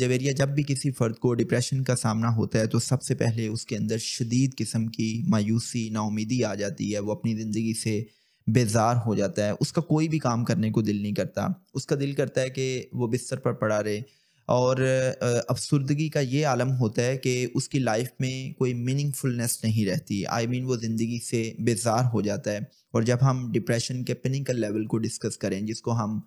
जवेरिया जब भी किसी फ़र्द को डिप्रेशन का सामना होता है तो सबसे पहले उसके अंदर शदीद किस्म की मायूसी नाउमीदी आ जाती है वो अपनी ज़िंदगी से बेजार हो जाता है उसका कोई भी काम करने को दिल नहीं करता उसका दिल करता है कि वो बिस्तर पर पड़ा रहे और अफसरदगी का ये आलम होता है कि उसकी लाइफ में कोई मीनिंगफुलनेस नहीं रहती आई I मीन mean, वो ज़िंदगी से बेजार हो जाता है और जब हम डिप्रेशन के पिनिकल लेवल को डिस्कस करें जिसको हम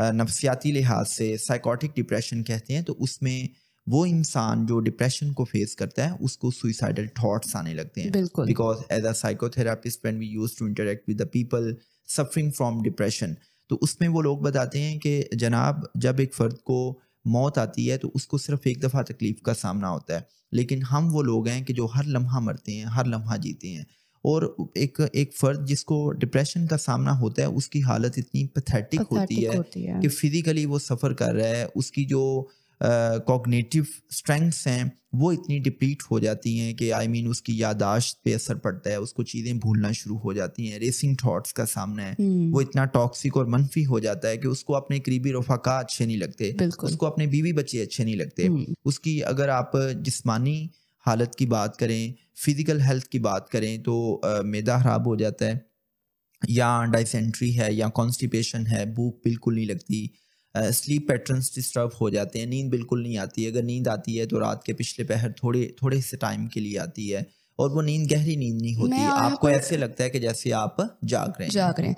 नफसियाती लिहाज से साइकोटिक डिप्रेशन कहते हैं तो उसमें वो इंसान जो डिप्रेशन को फेस करता है उसको सुइसाइडल थॉट्स आने लगते हैं because as a psychotherapist when we use to interact with the people suffering from depression तो उसमें वो लोग बताते हैं कि जनाब जब एक फ़र्द को मौत आती है तो उसको सिर्फ एक दफ़ा तकलीफ़ का सामना होता है लेकिन हम वो लोग हैं कि जो हर लम्हा मरते हैं हर लम्हा जीते हैं और एक एक फर्द जिसको डिप्रेशन का सामना होता है उसकी हालत इतनी पथेटिक होती है, होती है कि फिजिकली वो सफ़र कर रहा है उसकी जो कॉग्नेटिव स्ट्रेंथ्स हैं वो इतनी डिप्लीट हो जाती हैं कि आई I मीन mean, उसकी यादाश्त पे असर पड़ता है उसको चीज़ें भूलना शुरू हो जाती हैं रेसिंग थॉट्स का सामना है हम्म। वो इतना टॉक्सिक और मनफी हो जाता है कि उसको अपने करीबी रफाका अच्छे नहीं लगते उसको अपने बीवी बच्चे अच्छे नहीं लगते हम्म। उसकी अगर आप जिसमानी हालत की बात करें फ़िज़िकल हेल्थ की बात करें तो मैदा ख़राब हो जाता है या डाइसेंट्री है या कॉन्स्टिपेशन है भूख बिल्कुल नहीं लगती स्लीप पैटर्न्स डिस्टर्ब हो जाते हैं नींद बिल्कुल नहीं आती अगर नींद आती है तो रात के पिछले पहर थोड़े थोड़े से टाइम के लिए आती है और वो नींद गहरी नींद नहीं होती आपको ऐसे लगता है कि जैसे आप जाग रहे हैं जाग रहे हैं